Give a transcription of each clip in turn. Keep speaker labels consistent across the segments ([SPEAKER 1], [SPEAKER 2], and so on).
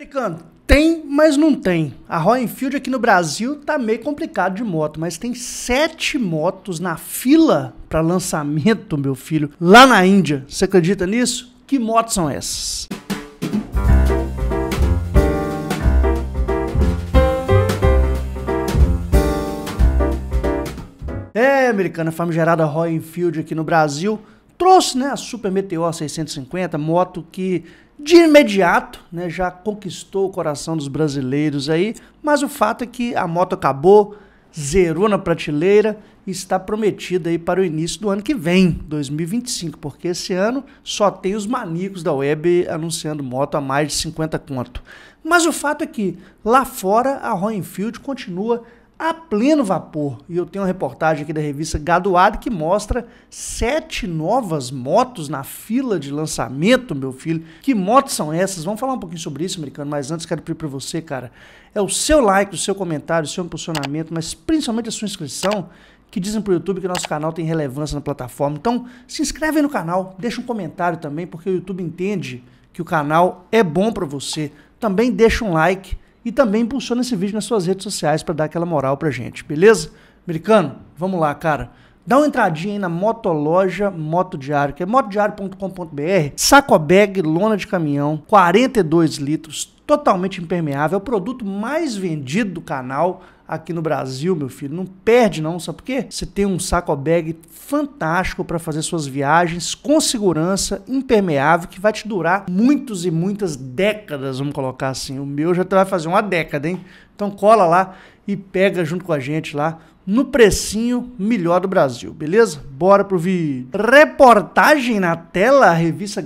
[SPEAKER 1] Americano, tem, mas não tem. A Royal Enfield aqui no Brasil tá meio complicado de moto, mas tem sete motos na fila para lançamento, meu filho, lá na Índia. Você acredita nisso? Que motos são essas? É, americana famigerada Royal Enfield aqui no Brasil trouxe, né, a Super Meteor 650, moto que de imediato, né, já conquistou o coração dos brasileiros aí, mas o fato é que a moto acabou, zerou na prateleira e está prometida aí para o início do ano que vem, 2025, porque esse ano só tem os maníacos da web anunciando moto a mais de 50 conto. Mas o fato é que lá fora a Royal Enfield continua a pleno vapor. E eu tenho uma reportagem aqui da revista Gadoado que mostra sete novas motos na fila de lançamento, meu filho. Que motos são essas? Vamos falar um pouquinho sobre isso, americano, mas antes quero pedir para você, cara, é o seu like, o seu comentário, o seu impulsionamento, mas principalmente a sua inscrição que dizem para o YouTube que nosso canal tem relevância na plataforma. Então, se inscreve aí no canal, deixa um comentário também, porque o YouTube entende que o canal é bom para você. Também deixa um like e também impulsiona esse vídeo nas suas redes sociais para dar aquela moral pra gente, beleza? Americano, vamos lá, cara. Dá uma entradinha aí na Motoloja Moto Diário, que é motodiário.com.br. Saco bag, lona de caminhão, 42 litros, totalmente impermeável, é o produto mais vendido do canal aqui no Brasil, meu filho. Não perde não, sabe por quê? Você tem um saco bag fantástico para fazer suas viagens com segurança, impermeável, que vai te durar muitos e muitas décadas, vamos colocar assim. O meu já vai fazer uma década, hein? Então cola lá e pega junto com a gente lá no precinho melhor do Brasil, beleza? Bora pro vídeo. Reportagem na tela, a revista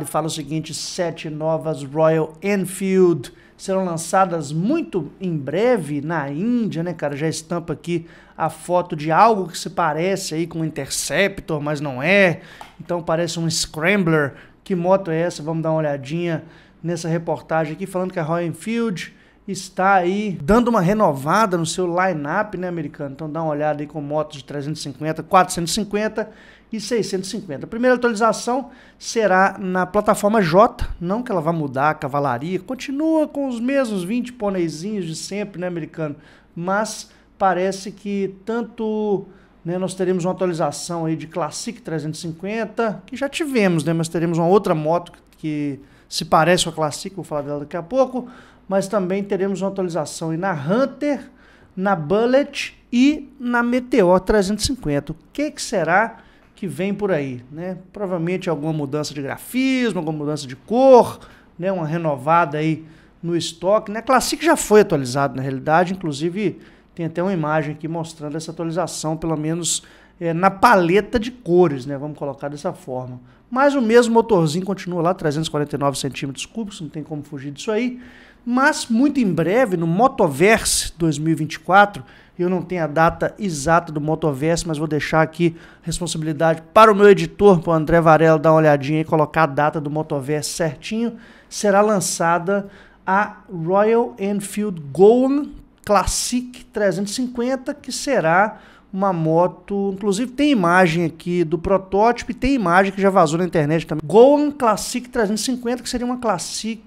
[SPEAKER 1] e fala o seguinte, sete novas Royal Enfield serão lançadas muito em breve na Índia, né, cara? Já estampa aqui a foto de algo que se parece aí com um Interceptor, mas não é. Então parece um Scrambler. Que moto é essa? Vamos dar uma olhadinha nessa reportagem aqui falando que a Royal Enfield está aí dando uma renovada no seu line-up, né, americano? Então dá uma olhada aí com motos de 350, 450 e 650. A primeira atualização será na plataforma J, não que ela vá mudar a cavalaria, continua com os mesmos 20 poneizinhos de sempre, né, americano? Mas parece que tanto né, nós teremos uma atualização aí de Classic 350, que já tivemos, né, mas teremos uma outra moto que se parece com a Classic, vou falar dela daqui a pouco, mas também teremos uma atualização aí na Hunter, na Bullet e na Meteor 350. O que, que será? que vem por aí, né? Provavelmente alguma mudança de grafismo, alguma mudança de cor, né? Uma renovada aí no estoque, né? Classic já foi atualizado na realidade, inclusive tem até uma imagem aqui mostrando essa atualização, pelo menos é, na paleta de cores, né? Vamos colocar dessa forma. Mas o mesmo motorzinho continua lá, 349 centímetros cúbicos, não tem como fugir disso aí mas muito em breve, no Motoverse 2024, eu não tenho a data exata do Motoverse, mas vou deixar aqui responsabilidade para o meu editor, para o André Varela, dar uma olhadinha e colocar a data do Motoverse certinho. Será lançada a Royal Enfield Golden Classic 350, que será uma moto. Inclusive, tem imagem aqui do protótipo e tem imagem que já vazou na internet também. Golden Classic 350, que seria uma Classic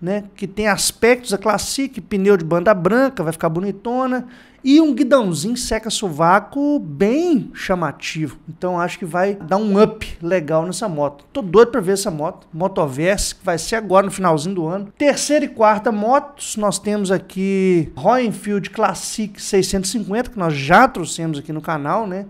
[SPEAKER 1] né, que tem aspectos, a Classic, pneu de banda branca, vai ficar bonitona, e um guidãozinho seca-sovaco bem chamativo. Então acho que vai dar um up legal nessa moto. Tô doido para ver essa moto, Motoverse, que vai ser agora no finalzinho do ano. Terceira e quarta motos, nós temos aqui Royal Enfield Classic 650, que nós já trouxemos aqui no canal, né?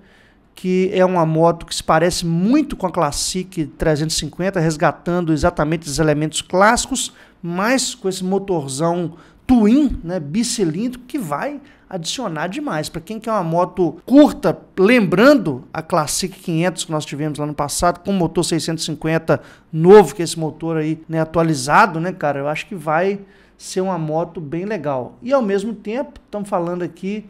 [SPEAKER 1] que é uma moto que se parece muito com a Classic 350, resgatando exatamente os elementos clássicos, mas com esse motorzão twin, né, bicilíndrico, que vai adicionar demais. Para quem quer uma moto curta, lembrando a Classic 500 que nós tivemos lá no passado, com motor 650 novo, que é esse motor aí né, atualizado, né, cara, eu acho que vai ser uma moto bem legal. E ao mesmo tempo, estamos falando aqui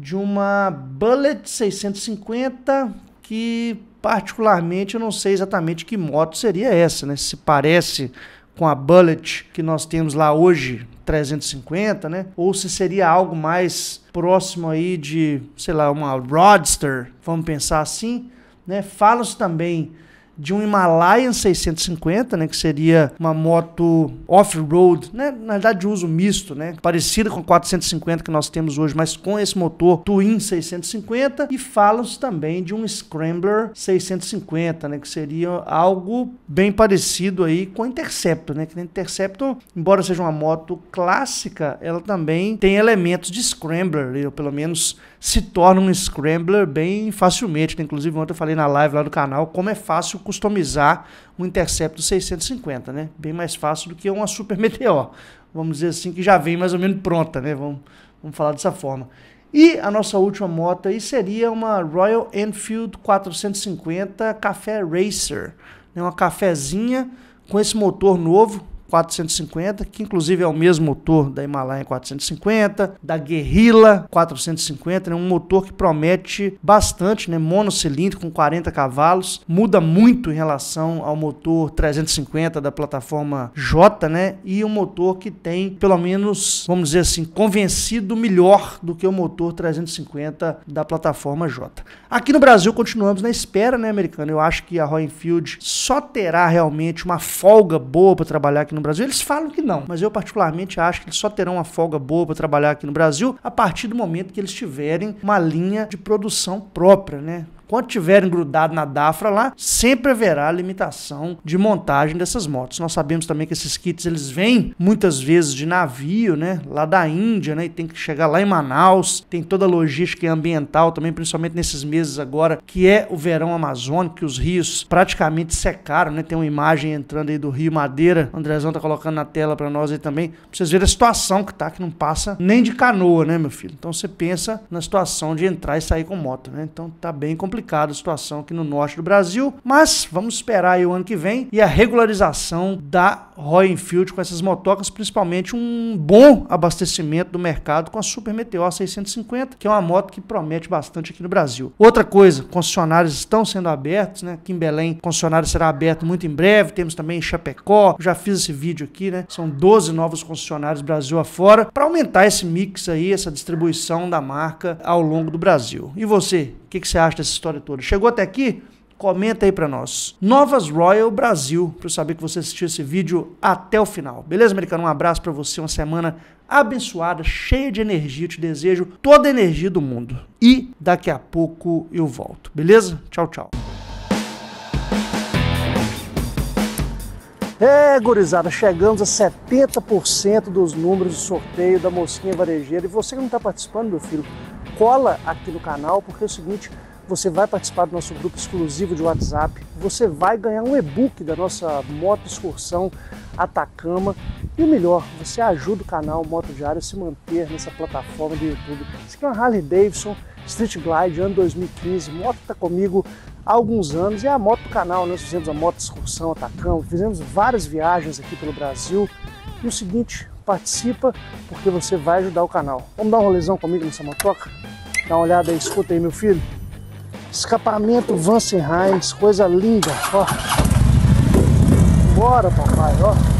[SPEAKER 1] de uma Bullet 650 que particularmente eu não sei exatamente que moto seria essa, né? Se parece com a Bullet que nós temos lá hoje, 350, né? Ou se seria algo mais próximo aí de, sei lá, uma Roadster, vamos pensar assim, né? Fala-se também de um Himalayan 650, né, que seria uma moto off-road, né, na verdade de uso misto, né, parecida com a 450 que nós temos hoje, mas com esse motor Twin 650 e falam-se também de um Scrambler 650, né, que seria algo bem parecido aí com a Interceptor, né, que a Interceptor, embora seja uma moto clássica, ela também tem elementos de Scrambler, né, ou pelo menos se torna um Scrambler bem facilmente, né. inclusive ontem eu falei na live lá do canal como é fácil customizar um Interceptor 650, né? Bem mais fácil do que uma Super Meteor, vamos dizer assim, que já vem mais ou menos pronta, né? Vamos, vamos falar dessa forma. E a nossa última moto aí seria uma Royal Enfield 450 Café Racer, né? Uma cafezinha com esse motor novo, 450, que inclusive é o mesmo motor da Himalaia 450, da Guerrilla 450, né? um motor que promete bastante, né? monocilíndrico com 40 cavalos, muda muito em relação ao motor 350 da plataforma J, né? E um motor que tem, pelo menos, vamos dizer assim, convencido melhor do que o motor 350 da plataforma J. Aqui no Brasil continuamos na espera, né, americano? Eu acho que a Royal Enfield só terá realmente uma folga boa para trabalhar aqui no no Brasil. Eles falam que não, mas eu particularmente acho que eles só terão uma folga boa para trabalhar aqui no Brasil a partir do momento que eles tiverem uma linha de produção própria, né? Enquanto tiverem grudado na DAFRA lá, sempre haverá limitação de montagem dessas motos. Nós sabemos também que esses kits eles vêm muitas vezes de navio, né? Lá da Índia, né? E tem que chegar lá em Manaus. Tem toda a logística ambiental também, principalmente nesses meses agora, que é o verão amazônico, que os rios praticamente secaram, né? Tem uma imagem entrando aí do Rio Madeira. O Andrezão tá colocando na tela para nós aí também, pra vocês verem a situação que tá, que não passa nem de canoa, né, meu filho? Então você pensa na situação de entrar e sair com moto, né? Então tá bem complicado complicada a situação aqui no norte do Brasil, mas vamos esperar aí o ano que vem e a regularização da Royal Enfield com essas motocas, principalmente um bom abastecimento do mercado com a Super Meteor 650, que é uma moto que promete bastante aqui no Brasil. Outra coisa, concessionários estão sendo abertos, né? Aqui em Belém, concessionário será aberto muito em breve, temos também em Chapecó, já fiz esse vídeo aqui, né? São 12 novos concessionários Brasil afora para aumentar esse mix aí, essa distribuição da marca ao longo do Brasil. E você, que, que você acha dessa história toda? Chegou até aqui? comenta aí para nós. Novas Royal Brasil, para eu saber que você assistiu esse vídeo até o final. Beleza, americano? Um abraço para você, uma semana abençoada, cheia de energia. Eu te desejo toda a energia do mundo. E daqui a pouco eu volto, beleza? Tchau, tchau. É, gurizada, chegamos a 70% dos números do sorteio da Mosquinha Varejeira. E você que não está participando, meu filho, cola aqui no canal, porque é o seguinte, você vai participar do nosso grupo exclusivo de WhatsApp, você vai ganhar um e-book da nossa moto excursão Atacama e o melhor, você ajuda o canal Moto Diário a se manter nessa plataforma do YouTube. Isso aqui é uma Harley Davidson Street Glide, ano 2015, moto está comigo há alguns anos e é a moto do canal, nós né? fizemos a moto excursão Atacama, fizemos várias viagens aqui pelo Brasil e o seguinte, participa, porque você vai ajudar o canal. Vamos dar um rolezão comigo nessa motoca? Dá uma olhada aí, escuta aí, meu filho. Escapamento Vance Heinz, coisa linda, ó. Bora, papai, ó.